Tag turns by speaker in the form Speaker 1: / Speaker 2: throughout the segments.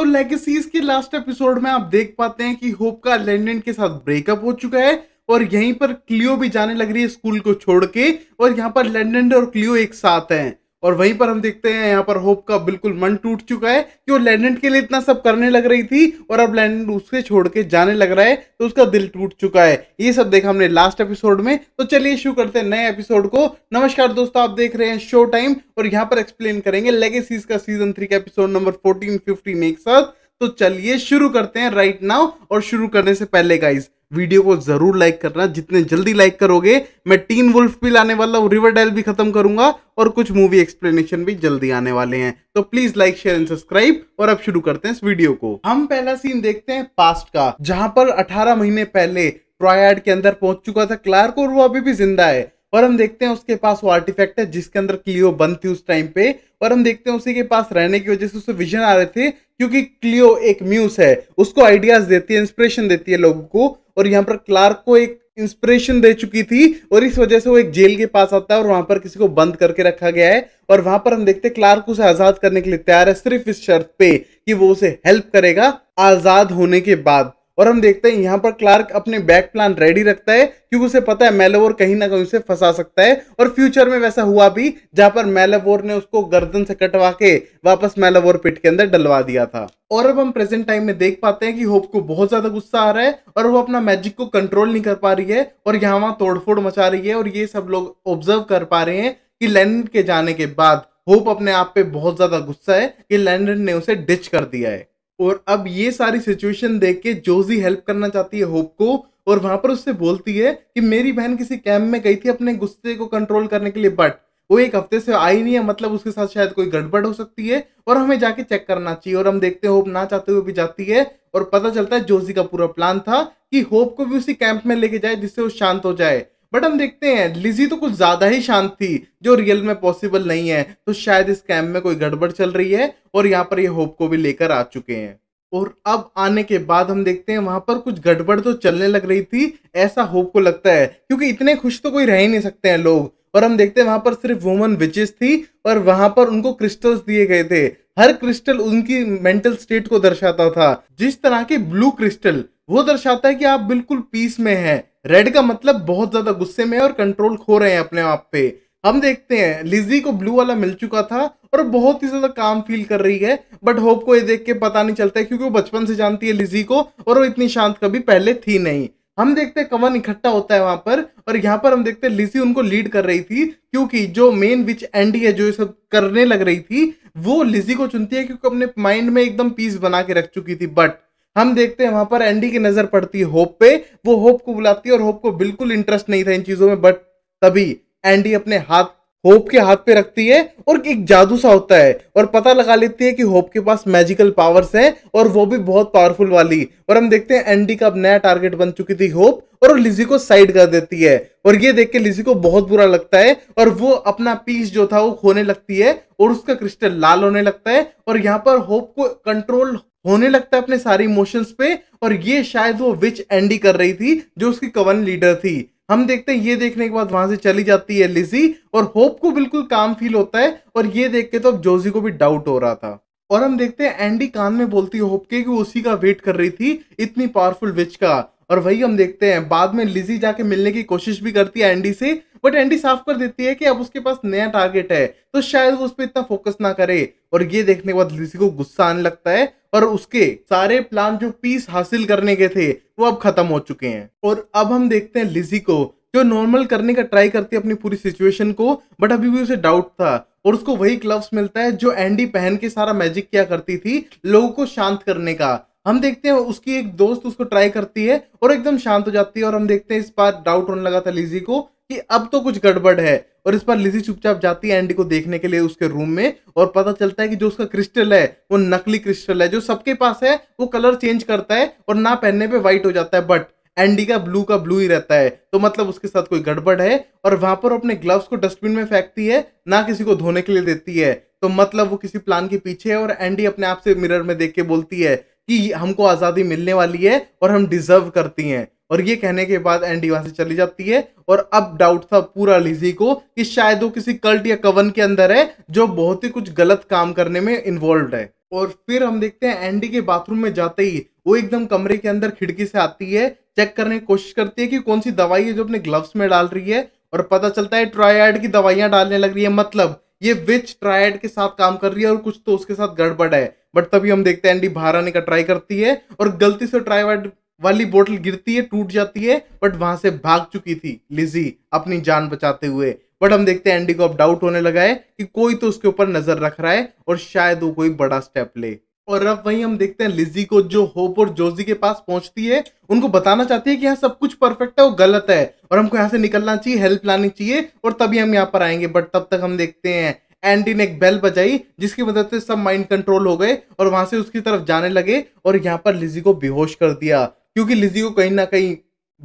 Speaker 1: तो लेगेसीज के last episode में आप देख पाते हैं कि होप का लैंडन के साथ ब्रेकअप हो चुका है और यहीं पर क्लियो भी जाने लग रही है स्कूल को छोड़ के और यहाँ पर लैंडन और क्लियो एक साथ हैं और वहीं पर हम देखते हैं यहाँ पर होप का बिल्कुल मन टूट चुका है कि वो लैंडेंट के लिए इतना सब करने लग रही थी और अब लैंडेंट उसके छोड़ के जाने लग रहा है तो उसका दिल टूट चुका है ये सब देखा हमने लास्ट एपिसोड में तो चलिए शुरू करते हैं नए एपिसोड को नमस्कार दोस्तों आप देख रहे हैं शो टाइम और यहाँ पर एक्सप्लेन करेंगे लेगेसीज का सीजन थ्री का एपिसोड नंबर फोर्टीन फिफ्टीन एक साथ तो चलिए शुरू करते हैं राइट नाउ और शुरू करने से पहले गाइज वीडियो को जरूर लाइक करना जितने जल्दी लाइक करोगे मैं टीन वुल्फ भी लाने वाला हूँ रिवर डेल भी खत्म करूंगा और कुछ मूवी एक्सप्लेनेशन भी जल्दी आने वाले हैं तो please like share and subscribe और अब शुरू करते हैं इस वीडियो को हम पहला सीन देखते हैं पास्ट का जहां पर अठारह महीने पहले ट्रॉयड के अंदर पहुंच चुका था क्लार्क और वो अभी भी जिंदा है और हम देखते हैं उसके पास वो आर्टिफैक्ट है जिसके अंदर क्लियो बंद थी उस टाइम पे और हम देखते हैं उसी के पास रहने की वजह से उसे विजन आ रहे थे क्योंकि क्लियो एक म्यूज है उसको आइडियाज देती है इंस्पिरेशन देती है लोगों को और यहाँ पर क्लार्क को एक इंस्पिरेशन दे चुकी थी और इस वजह से वो एक जेल के पास आता है और वहां पर किसी को बंद करके रखा गया है और वहां पर हम देखते हैं क्लार्क उसे आजाद करने के लिए तैयार है सिर्फ इस शर्त पे कि वो उसे हेल्प करेगा आजाद होने के बाद और हम देखते हैं यहाँ पर क्लार्क अपने बैक प्लान रेडी रखता है क्योंकि उसे पता है मेलेवोर कहीं ना कहीं उसे फंसा सकता है और फ्यूचर में वैसा हुआ भी जहां पर मेलेवोर ने उसको गर्दन से कटवा के वापस मेलेवोर पिट के अंदर डलवा दिया था और अब हम प्रेजेंट टाइम में देख पाते हैं कि होप को बहुत ज्यादा गुस्सा आ रहा है और वो अपना मैजिक को कंट्रोल नहीं कर पा रही है और यहाँ वहां तोड़फोड़ मचा रही है और ये सब लोग ऑब्जर्व कर पा रहे हैं कि लैंड के जाने के बाद होप अपने आप पे बहुत ज्यादा गुस्सा है कि लैंडन ने उसे डिच कर दिया है और अब ये सारी सिचुएशन देख के जोजी हेल्प करना चाहती है होप को और वहां पर उससे बोलती है कि मेरी बहन किसी कैंप में गई थी अपने गुस्से को कंट्रोल करने के लिए बट वो एक हफ्ते से आई नहीं है मतलब उसके साथ शायद कोई गड़बड़ हो सकती है और हमें जाके चेक करना चाहिए और हम देखते हैं होप ना चाहते हुए भी जाती है और पता चलता है जोजी का पूरा प्लान था कि होप को भी उसी कैंप में लेके जाए जिससे वो शांत हो जाए बट हम देखते हैं लिजी तो कुछ ज्यादा ही शांत थी जो रियल में पॉसिबल नहीं है तो शायद इस कैम्प में कोई गड़बड़ चल रही है और यहाँ पर ये होप को भी लेकर आ चुके हैं और अब आने के बाद हम देखते हैं वहां पर कुछ गड़बड़ तो चलने लग रही थी ऐसा होप को लगता है क्योंकि इतने खुश तो कोई रह ही नहीं सकते हैं लोग और हम देखते हैं वहां पर सिर्फ वुमन विचेस थी और वहां पर उनको क्रिस्टल्स दिए गए थे हर क्रिस्टल उनकी मेंटल स्टेट को दर्शाता था जिस तरह के ब्लू क्रिस्टल वो दर्शाता है कि आप बिल्कुल पीस में हैं रेड का मतलब बहुत ज्यादा गुस्से में है और कंट्रोल खो रहे हैं अपने आप पे हम देखते हैं लिजी को ब्लू वाला मिल चुका था और बहुत ही ज्यादा काम फील कर रही है बट होप को ये देख के पता नहीं चलता है क्योंकि वो बचपन से जानती है लिजी को और वो इतनी शांत कभी पहले थी नहीं हम देखते हैं कवन इकट्ठा होता है वहां पर और यहाँ पर हम देखते हैं लिजी उनको लीड कर रही थी क्योंकि जो मेन विच एंडी है जो ये सब करने लग रही थी वो लिजी को चुनती है क्योंकि अपने माइंड में एकदम पीस बना के रख चुकी थी बट हम देखते हैं वहां पर एंडी की नजर पड़ती है होप पे वो होप को बुलाती है और होप को बिल्कुल इंटरेस्ट नहीं था इन चीजों में बट तभी एंडी अपने हाथ होप के हाथ पे रखती है और एक जादू सा होता है और पता लगा लेती है कि होप के पास मैजिकल पावर्स हैं और वो भी बहुत पावरफुल वाली और हम देखते हैं एंडी का अब नया टारगेट बन चुकी थी होप और लिजी को साइड कर देती है और ये देख के लिजी को बहुत बुरा लगता है और वो अपना पीस जो था वो खोने लगती है और उसका क्रिस्टल लाल होने लगता है और यहाँ पर होप को कंट्रोल होने लगता है अपने सारे इमोशंस पे और ये शायद वो विच एंडी कर रही थी जो उसकी कवन लीडर थी हम देखते हैं ये देखने के बाद वहां से चली जाती है लिजी और होप को बिल्कुल काम फील होता है और ये देख के तो अब जोजी को भी डाउट हो रहा था और हम देखते हैं एंडी कान में बोलती है होप के कि वो उसी का वेट कर रही थी इतनी पावरफुल विच का और वही हम देखते हैं बाद में लिजी जाके मिलने की कोशिश भी करती है एंडी से बट एंडी साफ कर देती है कि अब उसके पास नया टारगेट है तो शायद वो उस पर इतना फोकस ना करे और ये देखने के बाद लिजी को गुस्सा आने लगता है और उसके सारे प्लान जो पीस हासिल करने के थे वो अब खत्म हो चुके हैं और अब हम देखते हैं लिजी को जो नॉर्मल करने का ट्राई करती है अपनी पूरी सिचुएशन को बट अभी भी उसे डाउट था और उसको वही ग्लव्स मिलता है जो एंडी पहन के सारा मैजिक किया करती थी लोगों को शांत करने का हम देखते हैं उसकी एक दोस्त उसको ट्राई करती है और एकदम शांत हो जाती है और हम देखते हैं इस बार डाउट होने लगा था लिजी को कि अब तो कुछ गड़बड़ है और इस पर लिजी चुपचाप जाती है एंडी को देखने के लिए उसके रूम में और पता चलता है कि जो उसका क्रिस्टल है वो नकली क्रिस्टल है जो सबके पास है वो कलर चेंज करता है और ना पहनने पे वाइट हो जाता है बट एंडी का ब्लू का ब्लू ही रहता है तो मतलब उसके साथ कोई गड़बड़ है और वहां पर अपने ग्लव्स को डस्टबिन में फेंकती है ना किसी को धोने के लिए देती है तो मतलब वो किसी प्लान के पीछे है और एंडी अपने आप से मिरर में देख के बोलती है कि हमको आज़ादी मिलने वाली है और हम डिजर्व करती हैं और ये कहने के बाद एंडी वहां से चली जाती है और अब डाउट था पूरा लिजी को कि शायद वो किसी कल्ट या कवन के अंदर है जो बहुत ही कुछ गलत काम करने में इन्वॉल्व है और फिर हम देखते हैं एंडी के बाथरूम में जाते ही वो एकदम कमरे के अंदर खिड़की से आती है चेक करने की कोशिश करती है कि कौन सी दवाई है जो अपने ग्लव्स में डाल रही है और पता चलता है ट्रायड की दवाइयां डालने लग रही है मतलब ये विच ट्रायड के साथ काम कर रही है और कुछ तो उसके साथ गड़बड़ है बट तभी हम देखते हैं एंडी बाहर आने का ट्राई करती है और गलती से ट्रायड वाली बोतल गिरती है टूट जाती है बट वहां से भाग चुकी थी लिजी अपनी जान बचाते हुए बट हम देखते हैं एंडी को अब डाउट होने लगा है कि कोई तो उसके ऊपर नजर रख रहा है और शायद वो कोई बड़ा स्टेप ले और अब वही हम देखते हैं लिजी को जो होप और जोजी के पास पहुंचती है उनको बताना चाहती है कि यहाँ सब कुछ परफेक्ट है वो गलत है और हमको यहाँ से निकलना चाहिए हेल्प लानी चाहिए और तभी हम यहाँ पर आएंगे बट तब तक हम देखते हैं एंडी ने एक बेल बजाई जिसकी मदद से सब माइंड कंट्रोल हो गए और वहां से उसकी तरफ जाने लगे और यहाँ पर लिजी को बेहोश कर दिया क्योंकि लिजी को कहीं ना कहीं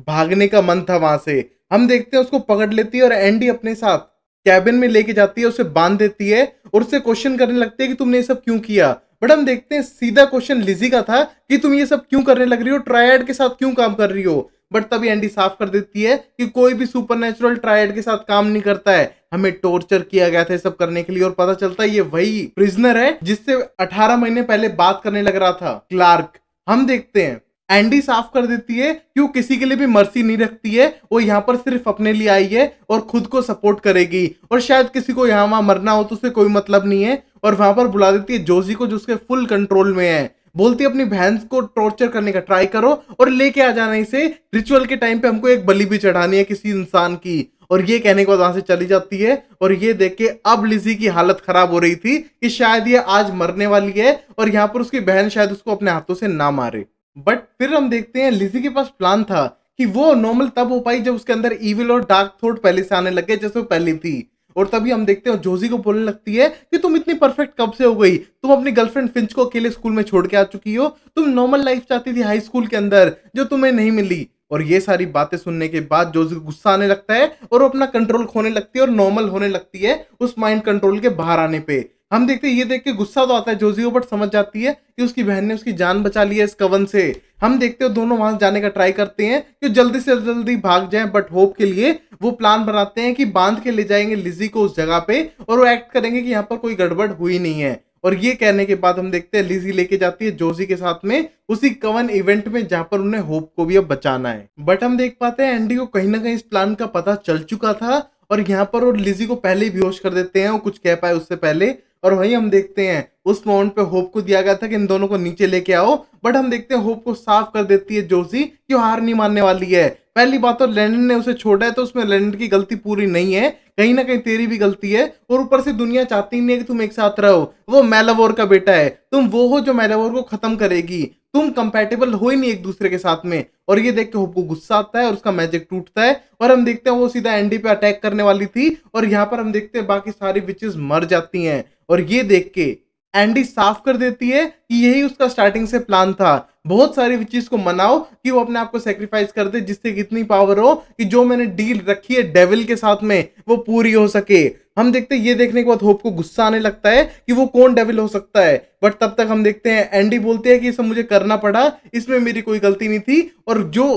Speaker 1: भागने का मन था वहां से हम देखते हैं उसको पकड़ लेती है और एंडी अपने साथ कैबिन में लेके जाती है उसे बांध देती है और उससे क्वेश्चन करने लगती है कि तुमने ये सब क्यों किया हम देखते हैं सीधा क्वेश्चन लिजी का था कि तुम ये सब क्यों करने लग रही हो ट्रायड के साथ क्यों काम कर रही हो बट तभी एंडी साफ कर देती है कि कोई भी सुपर नेचुरल ट्रायड के साथ काम नहीं करता है हमें टॉर्चर किया गया था सब करने के लिए और पता चलता है ये वही प्रिजनर है जिससे 18 महीने पहले बात करने लग रहा था क्लार्क हम देखते हैं एंडी साफ कर देती है कि वो किसी के लिए भी मर्सी नहीं रखती है वो यहाँ पर सिर्फ अपने लिए आई है और खुद को सपोर्ट करेगी और शायद किसी को यहाँ वहाँ मरना हो तो उसे कोई मतलब नहीं है और वहाँ पर बुला देती है जोजी को जो उसके फुल कंट्रोल में है बोलती है अपनी बहन को टॉर्चर करने का ट्राई करो और लेके आ जाना इसे रिचुअल के टाइम पे हमको एक बलि भी चढ़ानी है किसी इंसान की और ये कहने के बाद वहां से चली जाती है और ये देख के अब लिजी की हालत खराब हो रही थी कि शायद ये आज मरने वाली है और यहाँ पर उसकी बहन शायद उसको अपने हाथों से ना मारे बट फिर हम देखते हैं लिजी के पास प्लान था कि वो नॉर्मल तब हो पाई जब उसके अंदर ईविल और डार्क थॉट पहले से आने लगे जैसे वो पहली थी और तभी हम देखते हैं जोजी को बोलने लगती है कि तुम इतनी परफेक्ट कब से हो गई तुम अपनी गर्लफ्रेंड फिंच को अकेले स्कूल में छोड़ के आ चुकी हो तुम नॉर्मल लाइफ चाहती थी हाई स्कूल के अंदर जो तुम्हें नहीं मिली और ये सारी बातें सुनने के बाद जोजी को गुस्सा आने लगता है और अपना कंट्रोल खोने लगती है और नॉर्मल होने लगती है उस माइंड कंट्रोल के बाहर आने पर हम देखते हैं ये देख के गुस्सा तो आता है जोजियो बट समझ जाती है कि उसकी बहन ने उसकी जान बचा ली है इस कवन से हम देखते हैं दोनों वहां जाने का ट्राई करते हैं कि जल्दी से जल्दी भाग जाएं बट होप के लिए वो प्लान बनाते हैं कि बांध के ले जाएंगे लिजी को उस जगह पे और वो एक्ट करेंगे कि यहाँ पर कोई गड़बड़ हुई नहीं है और ये कहने के बाद हम देखते हैं लिजी लेके जाती है जोजी के साथ में उसी कवन इवेंट में जहां पर उन्हें होप को भी अब बचाना है बट हम देख पाते हैं एंडी को कहीं ना कहीं इस प्लान का पता चल चुका था और यहाँ पर वो लिजी को पहले ही बेहोश कर देते हैं और कुछ कह पाए उससे पहले और वही हम देखते हैं उस माउंट पे होप को दिया गया था कि इन दोनों को नीचे लेके आओ बट हम देखते हैं होप को साफ कर देती है जोशी कि वो हार नहीं मानने वाली है पहली बात तो लैंडन ने उसे छोड़ा है तो उसमें लैंडन की गलती पूरी नहीं है कहीं ना कहीं तेरी भी गलती है और ऊपर से दुनिया चाहती नहीं है कि तुम एक साथ रहो वो मेलावोर का बेटा है तुम वो हो जो मेलावोर को खत्म करेगी तुम कंपेटेबल हो ही नहीं एक दूसरे के साथ में और ये देख के होप को गुस्सा आता है और उसका मैजिक टूटता है और हम देखते हैं वो सीधा एंडी पे अटैक करने वाली थी और यहाँ पर हम देखते हैं बाकी सारी विचेस मर जाती हैं और ये देख के एंडी साफ कर देती है कि यही उसका स्टार्टिंग से प्लान था बहुत सारी चीज को मनाओ कि वो अपने आप को सेक्रीफाइस कर दे जिससे कितनी पावर हो कि जो मैंने डील रखी है डेविल के साथ में वो पूरी हो सके हम देखते हैं ये देखने के बाद होप को गुस्सा आने लगता है कि वो कौन डेविल हो सकता है बट तब तक हम देखते हैं एंडी बोलते हैं कि ये सब मुझे करना पड़ा इसमें मेरी कोई गलती नहीं थी और जो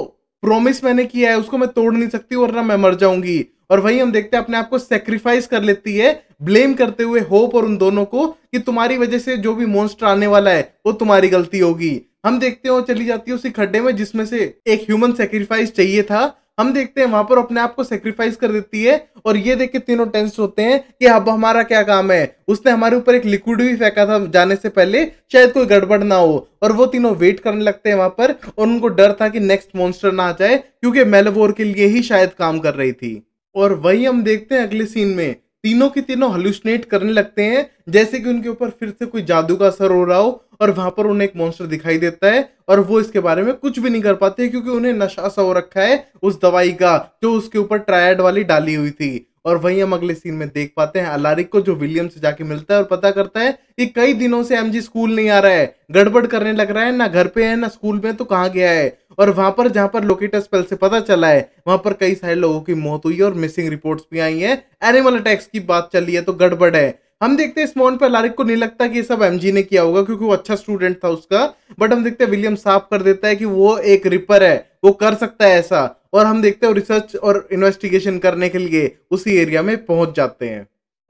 Speaker 1: प्रोमिस मैंने किया है उसको मैं तोड़ नहीं सकती वरना मैं मर जाऊंगी और वही हम देखते हैं अपने आप को सेक्रीफाइस कर लेती है ब्लेम करते हुए होप और उन दोनों को कि तुम्हारी वजह से जो भी मोन्स्टर आने वाला है वो तुम्हारी गलती होगी हम देखते हैं चली जाती है उसी खड्डे में जिसमें से एक ह्यूमन सेक्रीफाइस चाहिए था हम देखते हैं वहां पर अपने आप को सेक्रीफाइस कर देती है और ये देख के तीनों टेंस होते हैं कि अब हमारा क्या काम है उसने हमारे ऊपर एक लिक्विड भी फेंका था जाने से पहले शायद कोई गड़बड़ ना हो और वो तीनों वेट करने लगते हैं वहां पर और उनको डर था कि नेक्स्ट मॉन्स्टर ना आ जाए क्योंकि मेलवोर के लिए ही शायद काम कर रही थी और वही हम देखते हैं अगले सीन में तीनों की तीनों हलुसनेट करने लगते हैं जैसे कि उनके ऊपर फिर से कोई जादू का असर हो रहा हो और वहां पर उन्हें एक मॉन्स्टर दिखाई देता है और वो इसके बारे में कुछ भी नहीं कर पाते क्योंकि उन्हें नशा सा हो रखा है उस दवाई का जो उसके ऊपर ट्रायड वाली डाली हुई थी और वहीं हम अगले सीन में देख पाते हैं अलारिक को जो विलियम से जाके मिलता है और पता करता है कि कई दिनों से एमजी स्कूल नहीं आ रहा है गड़बड़ करने लग रहा है ना घर पे है ना स्कूल में तो कहाँ गया है और वहां पर जहां पर लोकेटर स्पेल से पता चला है वहां पर कई सारे लोगों की मौत हुई है और मिसिंग रिपोर्ट भी आई है एनिमल अटैक्स की बात चल रही है तो गड़बड़ है हम देखते हैं इस मोन पर लारिक को नहीं लगता कि ये सब एमजी ने किया होगा क्योंकि वो अच्छा स्टूडेंट था उसका बट हम देखते हैं विलियम साफ कर देता है कि वो एक रिपर है वो कर सकता है ऐसा और हम देखते हैं रिसर्च और इन्वेस्टिगेशन करने के लिए उसी एरिया में पहुंच जाते हैं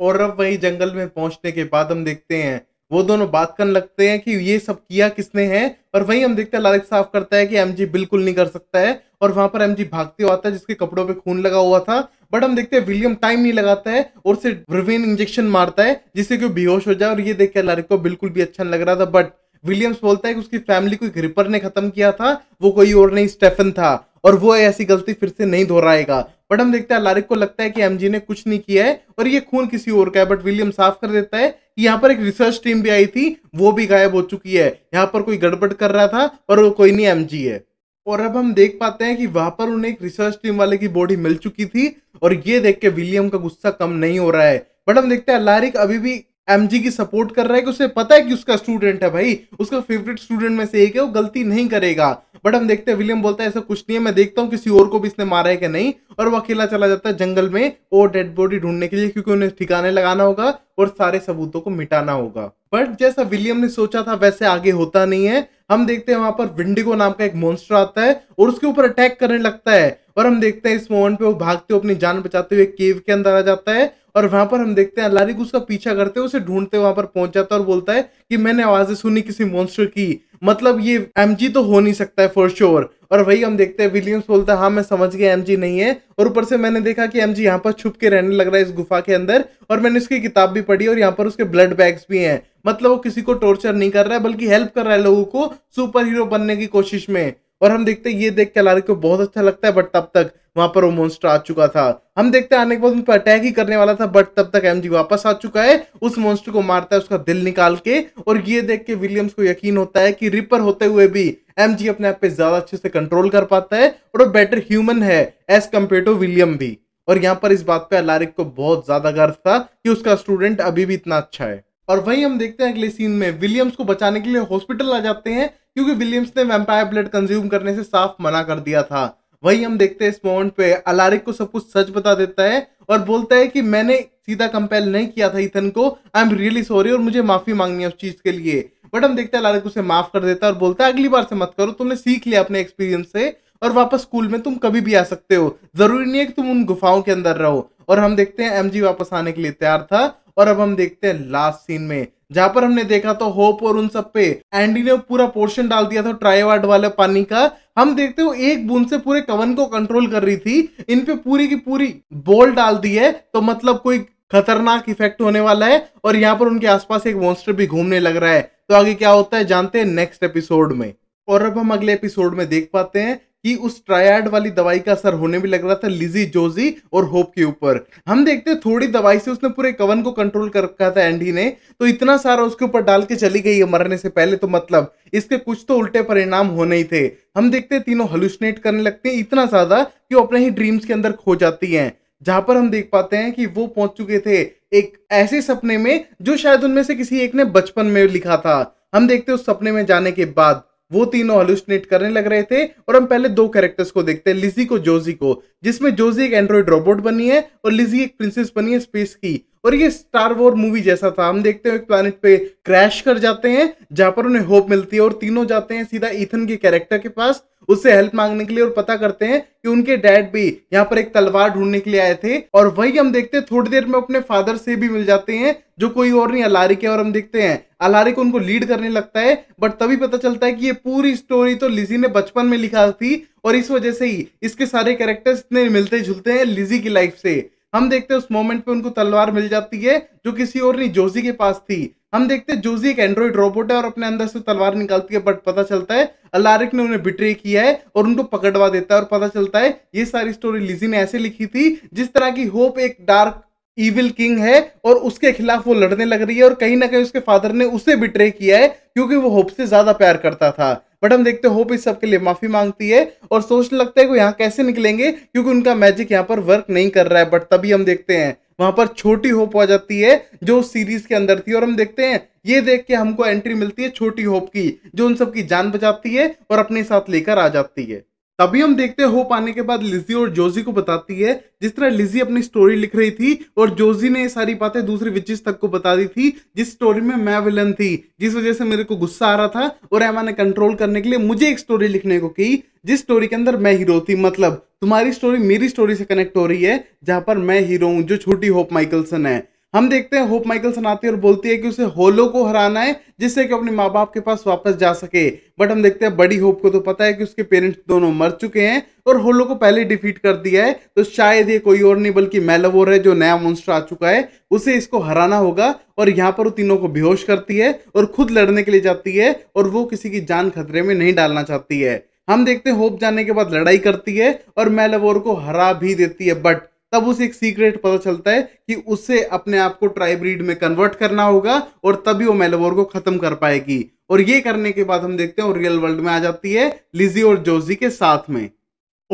Speaker 1: और अब वही जंगल में पहुंचने के बाद हम देखते हैं वो दोनों बात करने लगते हैं कि ये सब किया किसने है और वहीं हम देखते हैं लालच साफ करता है कि एम बिल्कुल नहीं कर सकता है और वहां पर जी भागते हुआ आता है जिसके कपड़ों पे खून लगा हुआ था बट हम देखते हैं विलियम टाइम नहीं लगाता है और उसे रिवेन इंजेक्शन मारता है जिससे कि बेहोश हो जाए और ये देख के लारिक को बिल्कुल भी अच्छा लग रहा था बट विलियम्स बोलता है कि उसकी फैमिली को ग्रिपर ने खत्म किया था वो कोई और नहीं स्टेफन था और वो ऐसी गलती फिर से नहीं दोहराएगा बट हम देखते हैं लारिक को लगता है कि एम ने कुछ नहीं किया है और ये खून किसी और का है बट विलियम साफ कर देता है कि यहाँ पर एक रिसर्च टीम भी आई थी वो भी गायब हो चुकी है यहाँ पर कोई गड़बड़ कर रहा था और वो कोई नहीं एम है और अब हम देख पाते हैं कि वहां पर उन्हें एक रिसर्च टीम वाले की बॉडी मिल चुकी थी और ये देख के विलियम का गुस्सा कम नहीं हो रहा है बट हम देखते हैं लारिक अभी भी जी की सपोर्ट कर रहा है कि उसे पता है कि उसका स्टूडेंट है भाई उसका फेवरेट स्टूडेंट में से एक है वो गलती नहीं करेगा बट हम देखते हैं विलियम बोलता है ऐसा कुछ नहीं है मैं देखता हूँ किसी और को भी इसने मारा है कि नहीं और वो अकेला चला जाता है जंगल में और डेड बॉडी ढूंढने के लिए क्योंकि उन्हें ठिकाने लगाना होगा और सारे सबूतों को मिटाना होगा बट जैसा विलियम ने सोचा था वैसे आगे होता नहीं है हम देखते हैं वहां पर विंडिगो नाम का एक मॉन्स्टर आता है और उसके ऊपर अटैक करने लगता है और हम देखते हैं इस मोमेंट पे वो भागते हुए अपनी जान बचाते हुए केव के अंदर आ जाता है और वहां पर हम देखते हैं लारिक उसका पीछा करते हुए उसे ढूंढते वहां पर पहुंच जाता है और बोलता है कि मैंने आवाजें सुनी किसी मॉन्स्टर की मतलब ये एम तो हो नहीं सकता है फॉर श्योर और वही हम देखते हैं विलियम्स बोलता है हाँ मैं समझ गया एम नहीं है और ऊपर से मैंने देखा कि एम जी यहाँ पर छुप के रहने लग रहा है इस गुफा के अंदर और मैंने उसकी किताब भी पढ़ी और यहाँ पर उसके ब्लड बैग्स भी हैं मतलब वो किसी को टॉर्चर नहीं कर रहा है बल्कि हेल्प कर रहा है लोगों को सुपर हीरो बनने की कोशिश में और हम देखते हैं ये देख के लारी को बहुत अच्छा लगता है बट तब तक वहां पर वो मोन्स्टर आ चुका था हम देखते हैं आने के बाद उन पर अटैक ही करने वाला था बट तब तक जी वापस आ चुका है उस मोन्स्टर को मारता है उसका दिल निकाल के और ये देख के विलियम्स को यकीन होता है कि रिपर होते हुए भी एम जी अपने आप पे ज्यादा अच्छे से कंट्रोल कर पाता है और वो बेटर ह्यूमन है एज कम्पेयर टू विलियम भी और यहाँ पर इस बात पे अलारिक को बहुत ज्यादा गर्व था कि उसका स्टूडेंट अभी भी इतना अच्छा है और वहीं हम देखते हैं अगले सीन में विलियम्स को बचाने के लिए हॉस्पिटल आ जाते हैं क्योंकि विलियम्स ने वेम्पायर ब्लड कंज्यूम करने से साफ मना कर दिया था वही हम देखते हैं इस मोमेंट पे अलारिक को सब कुछ सच बता देता है और बोलता है कि मैंने सीधा कंपेल नहीं किया था इथन को आई एम रियली सॉरी और मुझे माफी मांगनी है उस चीज के लिए बट हम देखते हैं अलारिक उसे माफ कर देता है और बोलता है अगली बार से मत करो तुमने सीख लिया अपने एक्सपीरियंस से और वापस स्कूल में तुम कभी भी आ सकते हो जरूरी नहीं है कि तुम उन गुफाओं के अंदर रहो और हम देखते हैं एमजी वापस आने के लिए तैयार था और अब हम देखते हैं लास्ट सीन में जहां पर हमने देखा तो होप और उन सब पे एंडी ने पूरा पोर्शन डाल दिया था ट्राईवार्ड वाले पानी का हम देखते हो एक बूंद से पूरे कवन को कंट्रोल कर रही थी इन पे पूरी की पूरी बोल डाल दी है तो मतलब कोई खतरनाक इफेक्ट होने वाला है और यहाँ पर उनके आसपास एक मॉन्स्टर भी घूमने लग रहा है तो आगे क्या होता है जानते हैं नेक्स्ट एपिसोड में और अब हम अगले एपिसोड में देख पाते हैं कि उस ट्रायड वाली दवाई का असर होने भी लग रहा था लिजी जोजी और होप के ऊपर हम देखते हैं थोड़ी दवाई से उसने पूरे कवन को कंट्रोल कर रखा था एंडी ने तो इतना सारा उसके ऊपर डाल के चली गई है मरने से पहले तो मतलब इसके कुछ तो उल्टे परिणाम होने ही थे हम देखते हैं तीनों हलुसनेट करने लगते हैं इतना ज्यादा कि वो अपने ही ड्रीम्स के अंदर खो जाती हैं जहां पर हम देख पाते हैं कि वो पहुंच चुके थे एक ऐसे सपने में जो शायद उनमें से किसी एक ने बचपन में लिखा था हम देखते हैं उस सपने में जाने के बाद वो तीनों हलुसिनेट करने लग रहे थे और हम पहले दो कैरेक्टर्स को देखते हैं लिजी को जोजी को जिसमें जोजी एक एंड्रॉइड रोबोट बनी है और लिजी एक प्रिंसेस बनी है स्पेस की और ये स्टार वॉर मूवी जैसा था हम देखते हैं एक प्लानट पे क्रैश कर जाते हैं जहां पर उन्हें होप मिलती है और तीनों जाते हैं सीधा ईथन के कैरेक्टर के पास उससे हेल्प मांगने के लिए और पता करते हैं कि उनके डैड भी यहाँ पर एक तलवार ढूंढने के लिए आए थे और वही हम देखते हैं थोड़ी देर में अपने फादर से भी मिल जाते हैं जो कोई और नहीं अलारी के और हम देखते हैं अलारी को उनको लीड करने लगता है बट तभी पता चलता है कि ये पूरी स्टोरी तो लिजी ने बचपन में लिखा थी और इस वजह से ही इसके सारे कैरेक्टर्स इतने मिलते जुलते हैं लिजी की लाइफ से हम देखते हैं उस मोमेंट पे उनको तलवार मिल जाती है जो किसी और नहीं जोजी के पास थी हम देखते हैं जोजी एक एंड्रॉइड रोबोट है और अपने अंदर से तलवार निकालती है बट पता चलता है अलारिक ने उन्हें बिट्रे किया है और उनको पकड़वा देता है और पता चलता है ये सारी स्टोरी लिजी ने ऐसे लिखी थी जिस तरह की होप एक डार्क ईविल किंग है और उसके खिलाफ वो लड़ने लग रही है और कहीं ना कहीं उसके फादर ने उसे बिट्रे किया है क्योंकि वो होप से ज्यादा प्यार करता था बट हम देखते होप इस सबके लिए माफी मांगती है और सोचने लगता है कि यहाँ कैसे निकलेंगे क्योंकि उनका मैजिक यहाँ पर वर्क नहीं कर रहा है बट तभी हम देखते हैं वहां पर छोटी होप आ जाती है जो उस सीरीज के अंदर थी और हम देखते हैं ये देख के हमको एंट्री मिलती है छोटी होप की जो उन सबकी जान बचाती है और अपने साथ लेकर आ जाती है तभी हम देखते हैं होप आने के बाद लिजी और जोजी को बताती है जिस तरह लिजी अपनी स्टोरी लिख रही थी और जोजी ने ये सारी बातें दूसरी विचिस तक को बता दी थी जिस स्टोरी में मैं विलन थी जिस वजह से मेरे को गुस्सा आ रहा था और एमा ने कंट्रोल करने के लिए मुझे एक स्टोरी लिखने को की जिस स्टोरी के अंदर मैं हीरो थी मतलब तुम्हारी स्टोरी मेरी स्टोरी से कनेक्ट हो रही है जहां पर मैं हीरो हूं जो छोटी होप माइकलसन है हम देखते हैं होप माइकल सनाती और बोलती है कि उसे होलो को हराना है जिससे कि अपने माँ बाप के पास वापस जा सके बट हम देखते हैं बड़ी होप को तो पता है कि उसके पेरेंट्स दोनों मर चुके हैं और होलो को पहले डिफीट कर दिया है तो शायद ये कोई और नहीं बल्कि मेलावोर है जो नया मोन्स्टर आ चुका है उसे इसको हराना होगा और यहाँ पर वो तीनों को बेहोश करती है और खुद लड़ने के लिए जाती है और वो किसी की जान खतरे में नहीं डालना चाहती है हम देखते हैं होप जाने के बाद लड़ाई करती है और मेलावोर को हरा भी देती है बट तब उसे एक सीक्रेट पता चलता है कि उसे अपने आप को ट्राइब्रीड में कन्वर्ट करना होगा और तभी वो मेलोवोर को खत्म कर पाएगी और ये करने के बाद हम देखते हैं और रियल वर्ल्ड में आ जाती है लिजी और जोजी के साथ में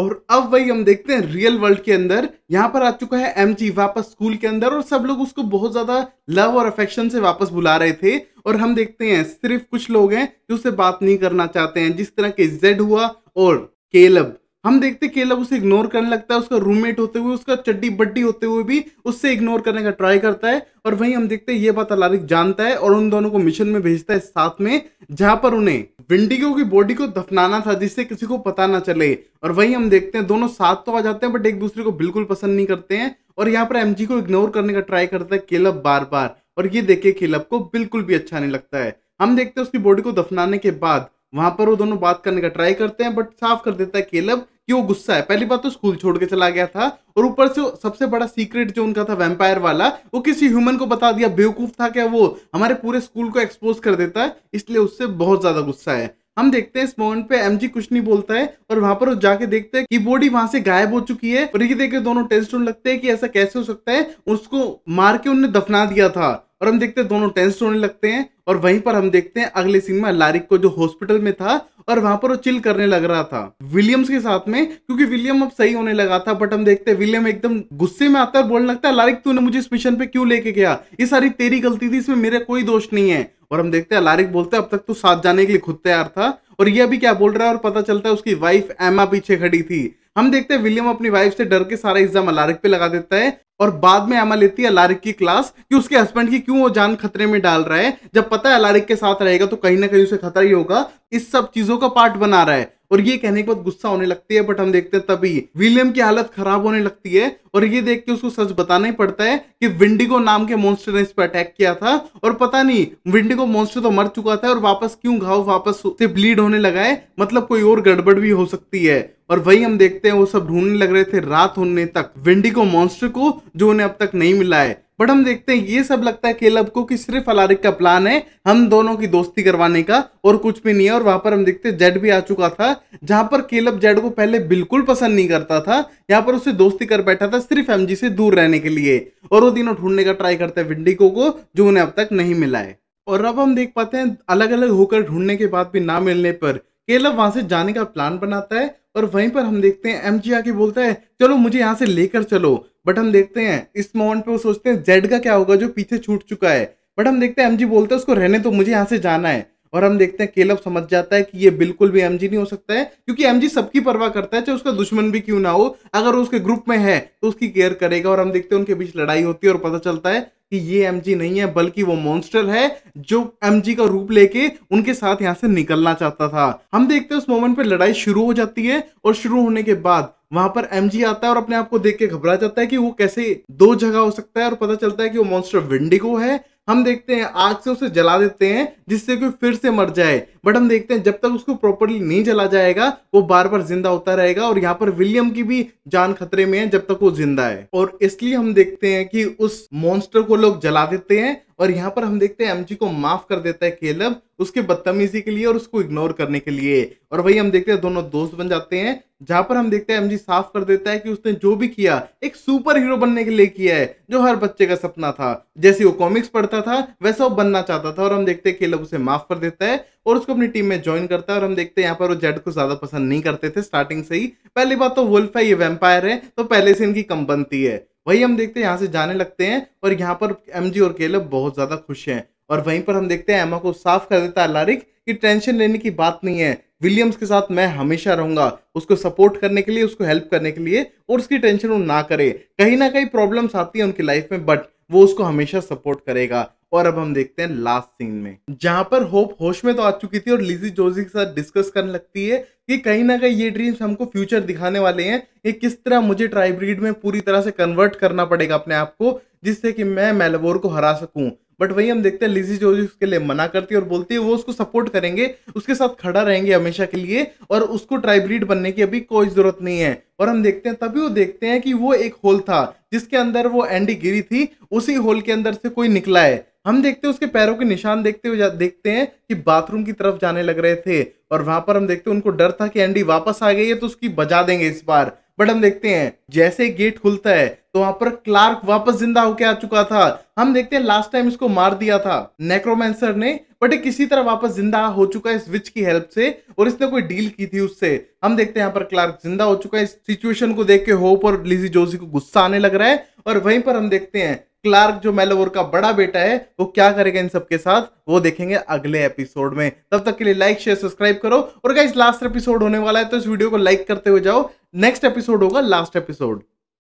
Speaker 1: और अब वही हम देखते हैं रियल वर्ल्ड के अंदर यहाँ पर आ चुका है एम जी वापस स्कूल के अंदर और सब लोग उसको बहुत ज्यादा लव और अफेक्शन से वापस बुला रहे थे और हम देखते हैं सिर्फ कुछ लोग हैं जो उससे बात नहीं करना चाहते हैं जिस तरह के जेड हुआ और केलब हम देखते केलब उसे इग्नोर करने लगता है उसका रूममेट होते हुए उसका चड्डी बड्डी होते हुए भी उससे इग्नोर करने का ट्राई करता है और वहीं हम देखते हैं ये बात अलारिक जानता है और उन दोनों को मिशन में भेजता है साथ में जहां पर उन्हें विंडिगो की बॉडी को दफनाना था जिससे किसी को पता ना चले और वहीं हम देखते हैं दोनों साथ तो आ जाते हैं बट एक दूसरे को बिल्कुल पसंद नहीं करते हैं और यहाँ पर एमजी को इग्नोर करने का ट्राई करता है केलब बार बार और ये देख केलब को बिल्कुल भी अच्छा नहीं लगता है हम देखते हैं उसकी बॉडी को दफनाने के बाद वहां पर वो दोनों बात करने का ट्राई करते हैं बट साफ कर देता है केलब वो गुस्सा है पहली बात तो स्कूल छोड़ के चला गया था और ऊपर से सबसे बड़ा सीक्रेट जो उनका था वेम्पायर वाला वो किसी ह्यूमन को बता दिया बेवकूफ था क्या वो हमारे पूरे स्कूल को एक्सपोज कर देता है इसलिए उससे बहुत ज्यादा गुस्सा है हम देखते हैं इस मोमेंट पे एमजी कुछ नहीं बोलता है और वहां पर जाके देखते हैं कि बॉडी वहां से गायब हो चुकी है और ये देख दोनों टेस्ट होने लगते हैं कि ऐसा कैसे हो सकता है उसको मार के उनने दफना दिया था और हम देखते हैं दोनों टेंस होने लगते हैं और वहीं पर हम देखते हैं अगले सीन में लारिक को जो हॉस्पिटल में था और वहां पर वो चिल करने लग रहा था विलियम्स के साथ में क्योंकि विलियम अब सही होने लगा था बट हम देखते हैं विलियम एकदम गुस्से में आता है बोलने लगता है लारिक तूने मुझे इस मिशन पे क्यों लेके गया ये सारी तेरी गलती थी इसमें मेरा कोई दोष नहीं है और हम देखते हैं लारिक बोलते हैं अब तक तो साथ जाने के लिए खुद तैयार था और ये अभी क्या बोल रहा है और पता चलता है उसकी वाइफ एमा पीछे खड़ी थी हम देखते हैं विलियम अपनी वाइफ से डर के सारा इल्जाम लारिक पे लगा देता है और बाद में एमा लेती है अलारिक की क्लास कि उसके हस्बैंड की क्यों वो जान खतरे में डाल रहा है जब पता है अलारिक के साथ रहेगा तो कहीं ना कहीं उसे खतरा ही होगा इस सब चीजों का पार्ट बना रहा है और ये कहने के बाद गुस्सा होने लगती है बट हम देखते हैं तभी विलियम की हालत खराब होने लगती है और ये देख के उसको सच बताना ही पड़ता है कि विंडिगो नाम के मॉन्स्टर ने इस पर अटैक किया था और पता नहीं विंडिगो मॉन्स्टर तो मर चुका था और वापस क्यों घाव वापस से ब्लीड होने लगा है मतलब कोई और गड़बड़ भी हो सकती है और वही हम देखते हैं वो सब ढूंढने लग रहे थे रात होने तक विंडिगो मॉन्स्टर को जो उन्हें अब तक नहीं मिला है बट हम देखते हैं ये सब लगता है केलब को कि सिर्फ अलारिक का प्लान है हम दोनों की दोस्ती करवाने का और कुछ भी नहीं है और वहां पर हम देखते हैं जेड भी आ चुका था जहां पर केलब जेड को पहले बिल्कुल पसंद नहीं करता था यहाँ पर उसे दोस्ती कर बैठा था सिर्फ एम से दूर रहने के लिए और वो दिनों ढूंढने का ट्राई करता है विंडिको को जो उन्हें अब तक नहीं मिला है और अब हम देख पाते हैं अलग अलग होकर ढूंढने के बाद भी ना मिलने पर केलव वहां से जाने का प्लान बनाता है और वहीं पर हम देखते हैं एम जी आके बोलता है चलो मुझे यहाँ से लेकर चलो बट हम देखते हैं इस मोमेंट पे वो सोचते हैं जेड का क्या होगा जो पीछे छूट चुका है बट हम देखते हैं एम जी बोलते हैं उसको रहने तो मुझे यहाँ से जाना है और हम देखते हैं केलब समझ जाता है कि ये बिल्कुल भी एम जी नहीं हो सकता है क्योंकि एम जी सबकी परवाह करता है चाहे उसका दुश्मन भी क्यों ना हो अगर उसके ग्रुप में है तो उसकी केयर करेगा और हम देखते हैं उनके बीच लड़ाई होती है और पता चलता है कि ये एम नहीं है बल्कि वो मॉन्स्टर है जो एम का रूप लेके उनके साथ यहाँ से निकलना चाहता था हम देखते हैं उस मोमेंट पर लड़ाई शुरू हो जाती है और शुरू होने के बाद वहां पर एम आता है और अपने आप को देख के घबरा जाता है कि वो कैसे दो जगह हो सकता है और पता चलता है कि वो मॉन्स्टर विंडिगो है हम देखते हैं आग से उसे जला देते हैं जिससे कि फिर से मर जाए बट हम देखते हैं जब तक उसको प्रॉपरली नहीं जला जाएगा वो बार बार जिंदा होता रहेगा और यहाँ पर विलियम की भी जान खतरे में है जब तक वो जिंदा है और इसलिए हम देखते हैं कि उस मॉन्स्टर को लोग जला देते हैं और यहाँ पर हम देखते हैं एमजी को माफ कर देता है केलब उसके बदतमीजी के लिए और उसको इग्नोर करने के लिए और वही हम देखते हैं दोनों दोस्त बन जाते हैं जहां पर हम देखते हैं एमजी साफ कर देता है कि उसने जो भी किया एक सुपर हीरो बनने के लिए किया है जो हर बच्चे का सपना था जैसे वो कॉमिक्स पढ़ता था वैसा वो बनना चाहता था और हम देखते हैं केलब उसे माफ कर देता है और उसको अपनी टीम में ज्वाइन करता है और हम देखते हैं यहाँ पर वो जेड को ज्यादा पसंद नहीं करते थे स्टार्टिंग से ही पहली बात तो वुल्फ है ये वेम्पायर है तो पहले से इनकी कम बनती है वही हम देखते हैं यहाँ से जाने लगते हैं और यहाँ पर एम और केलब बहुत ज्यादा खुश हैं और वहीं पर हम देखते हैं एमा को साफ कर देता है लारिक कि टेंशन लेने की बात नहीं है विलियम्स के साथ मैं हमेशा रहूंगा उसको सपोर्ट करने के लिए उसको हेल्प करने के लिए और उसकी टेंशन वो ना करे कहीं ना कहीं प्रॉब्लम्स आती है उनकी लाइफ में बट वो उसको हमेशा सपोर्ट करेगा और अब हम देखते हैं लास्ट सीन में जहां पर होप होश में तो आ चुकी थी और लिजी जोजी के साथ डिस्कस करने लगती है कि कहीं ना कहीं ये ड्रीम्स हमको फ्यूचर दिखाने वाले हैं ये किस तरह मुझे ट्राइब्रीड में पूरी तरह से कन्वर्ट करना पड़ेगा अपने आप को जिससे कि मैं मेलबोर को हरा सकूं बट वही हम देखते हैं लिजी जोजी उसके लिए मना करती है और बोलती है वो उसको सपोर्ट करेंगे उसके साथ खड़ा रहेंगे हमेशा के लिए और उसको ट्राइब्रीड बनने की अभी कोई ज़रूरत नहीं है और हम देखते हैं तभी वो देखते हैं कि वो एक होल था जिसके अंदर वो एंडी गिरी थी उसी होल के अंदर से कोई निकला है हम देखते हैं उसके पैरों के निशान देखते हुए देखते हैं कि बाथरूम की तरफ जाने लग रहे थे और वहां पर हम देखते हैं उनको डर था कि एंडी वापस आ गई है तो उसकी बजा देंगे इस बार बट हम देखते हैं जैसे गेट खुलता है तो वहां पर क्लार्क वापस जिंदा होके आ चुका था हम देखते हैं लास्ट टाइम इसको मार दिया था नेक्रोमेंसर ने बट किसी तरह वापस जिंदा हो चुका है इस विच की हेल्प से और इसने कोई डील की थी उससे हम देखते हैं यहाँ पर क्लार्क जिंदा हो चुका है इस सिचुएशन को देख के होप और लिजी जोशी को गुस्सा आने लग रहा है और वहीं पर हम देखते हैं क्लार्क जो मेलोवर का बड़ा बेटा है वो क्या करेगा इन सबके साथ वो देखेंगे अगले एपिसोड में तब तक के लिए लाइक शेयर सब्सक्राइब करो और इस लास्ट एपिसोड होने वाला है तो इस वीडियो को लाइक करते हुए जाओ नेक्स्ट एपिसोड होगा लास्ट एपिसोड